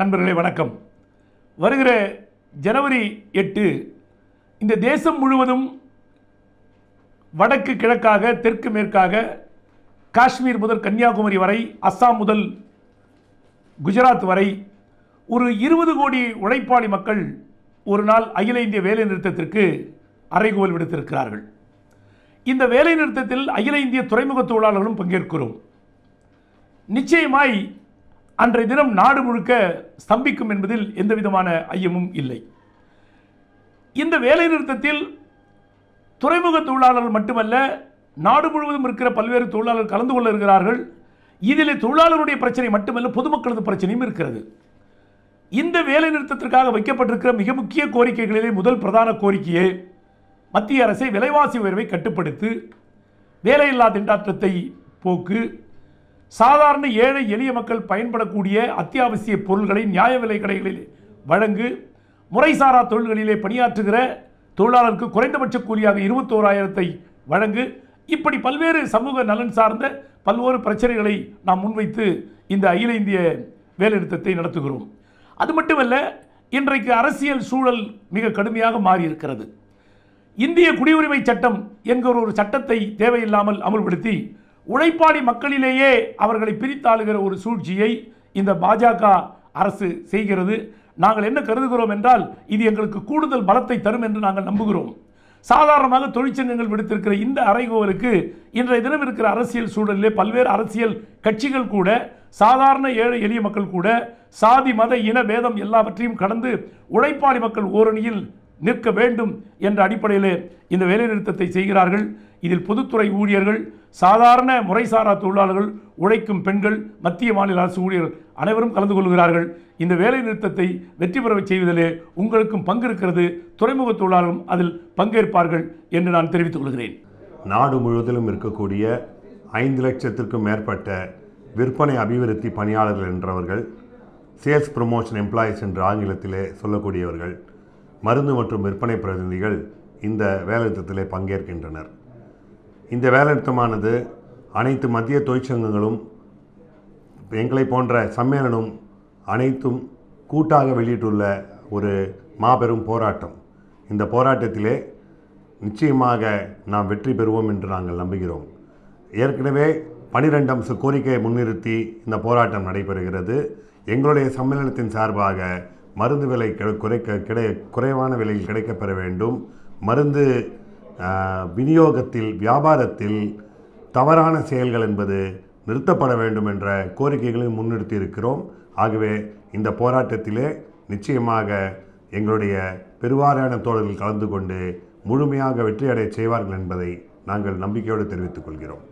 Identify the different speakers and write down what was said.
Speaker 1: நண்பர்களே வணக்கம் வருகிற ஜனவரி எட்டு இந்த தேசம் முழுவதும் வடக்கு கிழக்காக தெற்கு மேற்காக காஷ்மீர் முதல் கன்னியாகுமரி வரை அஸ்ஸாம் முதல் குஜராத் வரை ஒரு இருபது கோடி உழைப்பாளி மக்கள் ஒரு நாள் அகில இந்திய வேலைநிறுத்தத்திற்கு அறைகோல் விடுத்திருக்கிறார்கள் இந்த வேலைநிறுத்தத்தில் அகில இந்திய துறைமுக தொழிலாளர்களும் பங்கேற்கிறோம் நிச்சயமாய் அன்றைய தினம் நாடு முழுக்க ஸ்தம்பிக்கும் என்பதில் எந்த விதமான ஐயமும் இல்லை இந்த வேலைநிறுத்தத்தில் துறைமுக தொழிலாளர்கள் மட்டுமல்ல நாடு முழுவதும் இருக்கிற பல்வேறு தொழிலாளர்கள் கலந்து கொள்ள இருக்கிறார்கள் இதில் தொழிலாளருடைய பிரச்சனை மட்டுமல்ல பொதுமக்களது பிரச்சனையும் இருக்கிறது இந்த வேலைநிறுத்தத்திற்காக வைக்கப்பட்டிருக்கிற மிக முக்கிய கோரிக்கைகளிலே முதல் பிரதான கோரிக்கையே மத்திய அரசை விலைவாசி உயர்வை கட்டுப்படுத்து வேலையில்லா திண்டாற்றத்தை போக்கு சாதாரண ஏழை எளிய மக்கள் பயன்படக்கூடிய அத்தியாவசிய பொருள்களை நியாய விலை கடைகளில் வழங்கு முறைசாரா தொழில்களிலே பணியாற்றுகிற தொழிலாளருக்கு குறைந்தபட்ச கூலியாக இருபத்தோராயிரத்தை வழங்கு இப்படி பல்வேறு சமூக நலன் சார்ந்த பல்வேறு பிரச்சனைகளை நாம் முன்வைத்து இந்த அகில இந்திய வேலைநிறுத்தத்தை நடத்துகிறோம் அது மட்டுமல்ல இன்றைக்கு அரசியல் சூழல் மிக கடுமையாக மாறியிருக்கிறது இந்திய குடியுரிமை சட்டம் என்கிற ஒரு சட்டத்தை தேவையில்லாமல் அமல்படுத்தி உழைப்பாளி மக்களிலேயே அவர்களை பிரித்தாளுகிற ஒரு சூழ்ச்சியை இந்த பாஜக அரசு செய்கிறது நாங்கள் என்ன கருதுகிறோம் என்றால் இது எங்களுக்கு கூடுதல் பலத்தை தரும் என்று நாங்கள் நம்புகிறோம் சாதாரணமாக தொழிற்சங்கங்கள் விடுத்திருக்கிற இந்த அறைகோவலுக்கு இன்றைய தினம் இருக்கிற அரசியல் சூழலிலே பல்வேறு அரசியல் கட்சிகள் கூட சாதாரண ஏழை எளிய மக்கள் கூட சாதி மத இன பேதம் எல்லாவற்றையும் கடந்து உழைப்பாளி மக்கள் ஓரணியில் நிற்க வேண்டும் என்ற அடிப்படையிலே இந்த வேலைநிறுத்தத்தை செய்கிறார்கள் இதில் பொதுத்துறை ஊழியர்கள் சாதாரண முறைசாரா தொழிலாளர்கள் உழைக்கும் பெண்கள் மத்திய மாநில அரசு ஊழியர்கள் அனைவரும் கலந்து கொள்கிறார்கள் இந்த வேலைநிறுத்தத்தை வெற்றி பெறச் செய்வதிலே உங்களுக்கும் பங்கு இருக்கிறது துறைமுக தொழிலாளரும் அதில் பங்கேற்பார்கள் என்று நான் தெரிவித்துக் கொள்கிறேன்
Speaker 2: நாடு முழுவதிலும் இருக்கக்கூடிய ஐந்து லட்சத்திற்கும் மேற்பட்ட விற்பனை அபிவிருத்தி பணியாளர்கள் என்றவர்கள் சேல்ஸ் ப்ரொமோஷன் எம்ப்ளாயிஸ் என்று ஆங்கிலத்திலே சொல்லக்கூடியவர்கள் மருந்து மற்றும் விற்பனை பிரதிநிதிகள் இந்த வேலைநிறுத்தத்தில் பங்கேற்கின்றனர் இந்த வேலைநிறுத்தமானது அனைத்து மத்திய தொழிற்சங்கங்களும் எங்களை போன்ற சம்மேளனம் அனைத்தும் கூட்டாக வெளியிட்டுள்ள ஒரு மாபெரும் போராட்டம் இந்த போராட்டத்திலே நிச்சயமாக நாம் வெற்றி பெறுவோம் என்று நாங்கள் நம்புகிறோம் ஏற்கனவே பனிரெண்டு அம்ச கோரிக்கையை முன்னிறுத்தி இந்த போராட்டம் நடைபெறுகிறது எங்களுடைய சம்மேளனத்தின் சார்பாக மருந்து விலை குறைக்க கிடை குறைவான விலையில் கிடைக்கப்பெற வேண்டும் மருந்து விநியோகத்தில் வியாபாரத்தில் தவறான செயல்கள் என்பது நிறுத்தப்பட வேண்டும் என்ற கோரிக்கைகளை முன்னிறுத்தி இருக்கிறோம் ஆகவே இந்த போராட்டத்திலே நிச்சயமாக எங்களுடைய பெருவாரியான தோழர்கள் கலந்து கொண்டு முழுமையாக வெற்றியடைய செய்வார்கள் என்பதை நாங்கள் நம்பிக்கையோடு தெரிவித்துக் கொள்கிறோம்